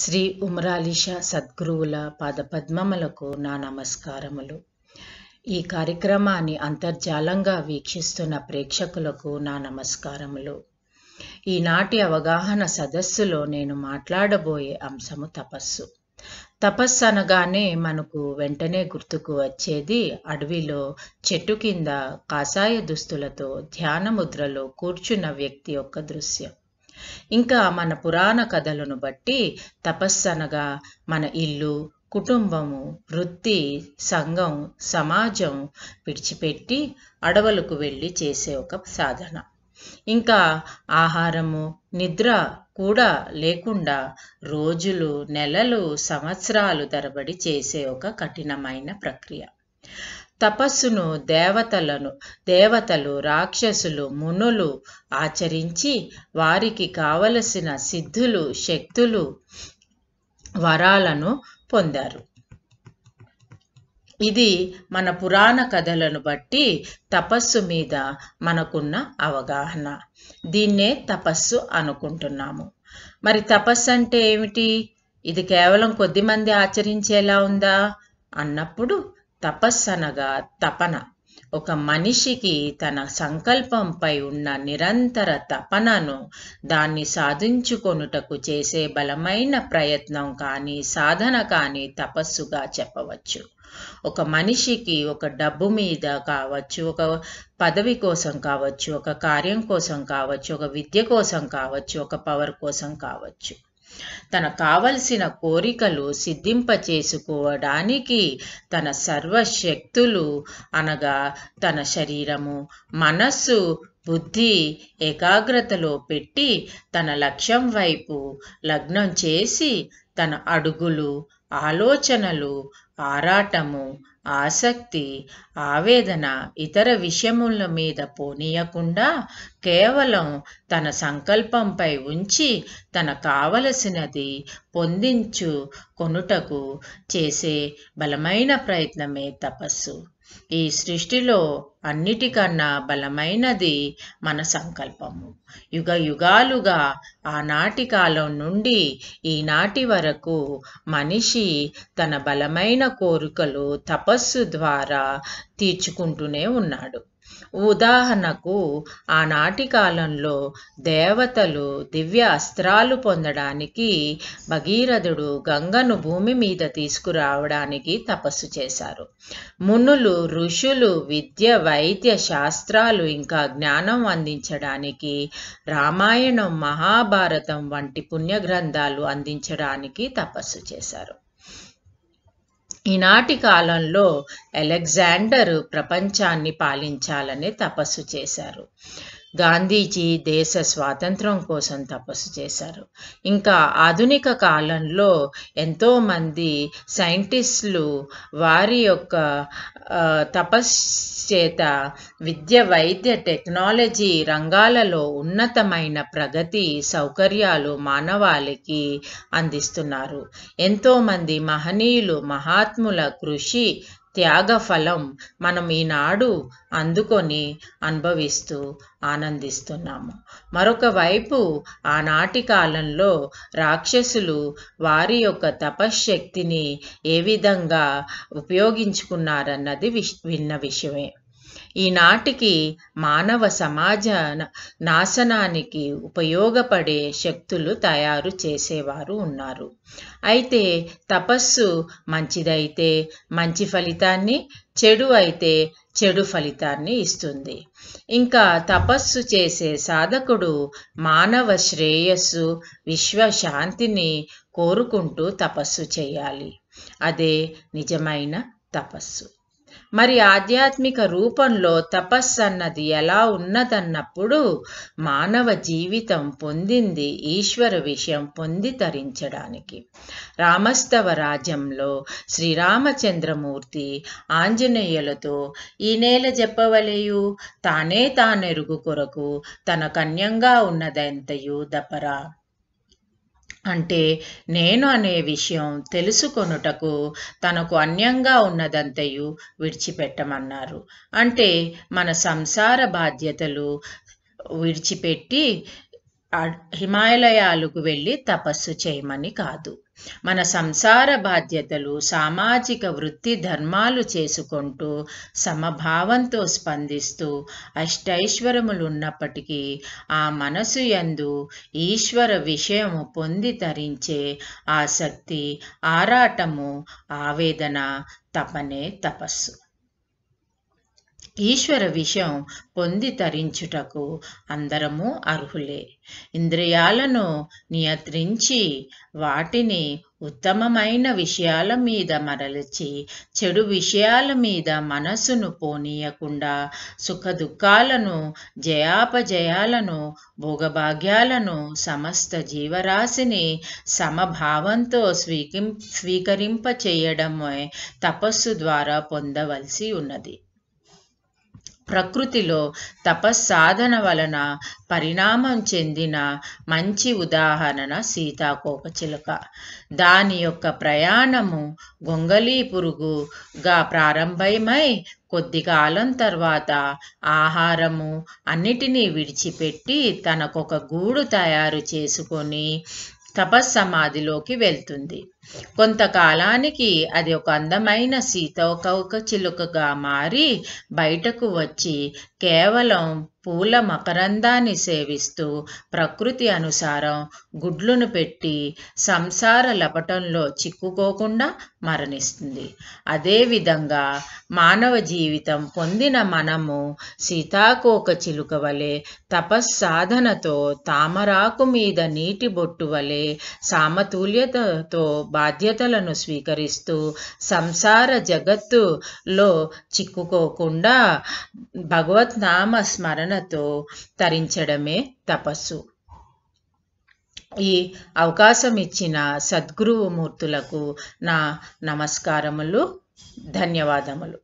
శ్రీ ఉమరాలిష సద్గురువుల పాదపద్మములకు నా నమస్కారములు ఈ కార్యక్రమాన్ని అంతర్జాలంగా వీక్షిస్తున్న ప్రేక్షకులకు నా నమస్కారములు ఈనాటి అవగాహన సదస్సులో నేను మాట్లాడబోయే అంశము తపస్సు తపస్సు అనగానే మనకు వెంటనే గుర్తుకు వచ్చేది అడవిలో చెట్టు కింద కాషాయ దుస్తులతో ధ్యాన ముద్రలో కూర్చున్న వ్యక్తి యొక్క దృశ్యం ఇంకా మన పురాణ కథలను బట్టి తపస్సనగా మన ఇల్లు కుటుంబము వృత్తి సంఘం సమాజం విడిచిపెట్టి అడవులకు వెళ్ళి చేసే ఒక సాధన ఇంకా ఆహారము నిద్ర కూడా లేకుండా రోజులు నెలలు సంవత్సరాలు తరబడి చేసే ఒక కఠినమైన ప్రక్రియ తపస్సును దేవతలను దేవతలు రాక్షసులు మునులు ఆచరించి వారికి కావలసిన సిద్ధులు శక్తులు వరాలను పొందారు ఇది మన పురాణ కథలను బట్టి తపస్సు మీద మనకున్న అవగాహన దీన్నే తపస్సు అనుకుంటున్నాము మరి తపస్సు అంటే ఏమిటి ఇది కేవలం కొద్దిమంది ఆచరించేలా ఉందా అన్నప్పుడు తపస్సనగా తపన ఒక మనిషికి తన సంకల్పంపై ఉన్న నిరంతర తపనను దాన్ని సాధించుకొనుటకు చేసే బలమైన ప్రయత్నం కానీ సాధన కానీ తపస్సుగా చెప్పవచ్చు ఒక మనిషికి ఒక డబ్బు మీద కావచ్చు ఒక పదవి కోసం కావచ్చు ఒక కార్యం కోసం కావచ్చు ఒక విద్య కోసం కావచ్చు ఒక పవర్ కోసం కావచ్చు తన కావలసిన కోరికలు సిద్ధింపచేసుకోవడానికి తన సర్వశక్తులు అనగా తన శరీరము మనస్సు బుద్ధి ఏకాగ్రతలో పెట్టి తన లక్ష్యం వైపు లగ్నం చేసి తన అడుగులు ఆలోచనలు ఆరాటము ఆసక్తి ఆవేదన ఇతర విషయముల మీద పోనీయకుండా కేవలం తన సంకల్పంపై ఉంచి తన కావలసినది పొందించు కొనుటకు చేసే బలమైన ప్రయత్నమే తపస్సు ఈ సృష్టిలో అన్నిటికన్నా బలమైనది మన సంకల్పము యుగ యుగాలుగా ఆనాటి కాలం నుండి ఈనాటి వరకు మనిషి తన బలమైన కోరికలు తపస్సు ద్వారా తీర్చుకుంటూనే ఉన్నాడు ఉదాహరణకు ఆనాటి కాలంలో దేవతలు దివ్య అస్త్రాలు పొందడానికి భగీరథుడు గంగను భూమి మీద తీసుకురావడానికి తపస్సు చేశారు మునులు ఋషులు విద్య వైద్య శాస్త్రాలు ఇంకా జ్ఞానం అందించడానికి రామాయణం మహాభారతం వంటి పుణ్యగ్రంథాలు అందించడానికి తపస్సు చేశారు ఈనాటి కాలంలో అలెగ్జాండర్ ప్రపంచాన్ని పాలించాలని తపస్సు చేశారు గాంధీజీ దేశ స్వాతంత్రం కోసం తపస్సు చేశారు ఇంకా ఆధునిక కాలంలో ఎంతోమంది సైంటిస్టులు వారి యొక్క తపస్సు చేత విద్య వైద్య టెక్నాలజీ రంగాలలో ఉన్నతమైన ప్రగతి సౌకర్యాలు మానవాళికి అందిస్తున్నారు ఎంతోమంది మహనీయులు మహాత్ముల కృషి త్యాగ ఫలం మనం ఈనాడు అందుకొని అనుభవిస్తూ ఆనందిస్తున్నాము మరొక వైపు ఆనాటి కాలంలో రాక్షసులు వారి యొక్క తపశ్శక్తిని ఏ విధంగా ఉపయోగించుకున్నారన్నది విన్న విషయమే ఈనాటికి మానవ సమాజ నాశనానికి ఉపయోగపడే శక్తులు తయారు చేసేవారు ఉన్నారు అయితే తపస్సు మంచిదైతే మంచి ఫలితాన్ని చెడు అయితే చెడు ఫలితాన్ని ఇస్తుంది ఇంకా తపస్సు చేసే సాధకుడు మానవ శ్రేయస్సు విశ్వశాంతిని కోరుకుంటూ తపస్సు చేయాలి అదే నిజమైన తపస్సు మరి ఆధ్యాత్మిక రూపంలో తపస్సన్నది ఎలా ఉన్నదన్నప్పుడు మానవ జీవితం పొందింది ఈశ్వర విషయం పొంది తరించడానికి రామస్తవ రాజ్యంలో శ్రీరామచంద్రమూర్తి ఆంజనేయులతో ఈ నేల చెప్పవలేయు తానే తానెరుగు కొరకు తన కన్యంగా ఉన్నదంతయు దపరా అంటే నేను అనే విషయం తెలుసుకొనుటకు తనకు అన్యంగా ఉన్నదంతయు విడిచిపెట్టమన్నారు అంటే మన సంసార బాధ్యతలు విడిచిపెట్టి హిమాలయాలకు వెళ్ళి తపస్సు చేయమని కాదు మన సంసార బాధ్యతలు సామాజిక వృత్తి ధర్మాలు చేసుకుంటూ సమభావంతో స్పందిస్తూ అష్టైశ్వరములున్నప్పటికీ ఆ మనసు యందు ఈశ్వర విషయము పొంది తరించే ఆసక్తి ఆరాటము ఆవేదన తపనే తపస్సు ఈశ్వర విషయం పొంది తరించుటకు అందరము అర్హులే ఇంద్రియాలను నియంత్రించి వాటిని ఉత్తమమైన విషయాల మీద మరలిచి చెడు విషయాల మీద మనసును పోనీయకుండా సుఖదుఖాలను జయాపజయాలను భోగభాగ్యాలను సమస్త జీవరాశిని సమభావంతో స్వీకం స్వీకరింప చేయడమే తపస్సు ద్వారా పొందవలసి ఉన్నది ప్రకృతిలో తపస్సాధన వలన పరిణామం చెందిన మంచి ఉదాహరణ సీతాకోకచిలుక దాని యొక్క ప్రయాణము గొంగళీ పురుగుగా ప్రారంభమై కొద్ది కాలం తర్వాత ఆహారము అన్నిటినీ విడిచిపెట్టి తనకొక గూడు తయారు చేసుకొని తపస్సమాధిలోకి వెళ్తుంది కొంతకాలానికి అది ఒక అందమైన సీతవకవక చిలుకగా మారి బయటకు వచ్చి కేవలం పూల మకరందాన్ని సేవిస్తూ ప్రకృతి అనుసారం గుడ్లను పెట్టి సంసార లపటంలో చిక్కుకోకుండా మరణిస్తుంది అదేవిధంగా మానవ జీవితం పొందిన మనము సీతాకోక చిలుక వలె తపస్సాధనతో తామరాకు మీద నీటి బొట్టు వలె సామతుల్యతతో బాధ్యతలను స్వీకరిస్తూ సంసార జగత్తులో చిక్కుకోకుండా భగవత్ నామ స్మరణతో తరించడమే తపస్సు ఈ అవకాశం ఇచ్చిన సద్గురువు మూర్తులకు నా నమస్కారములు ధన్యవాదములు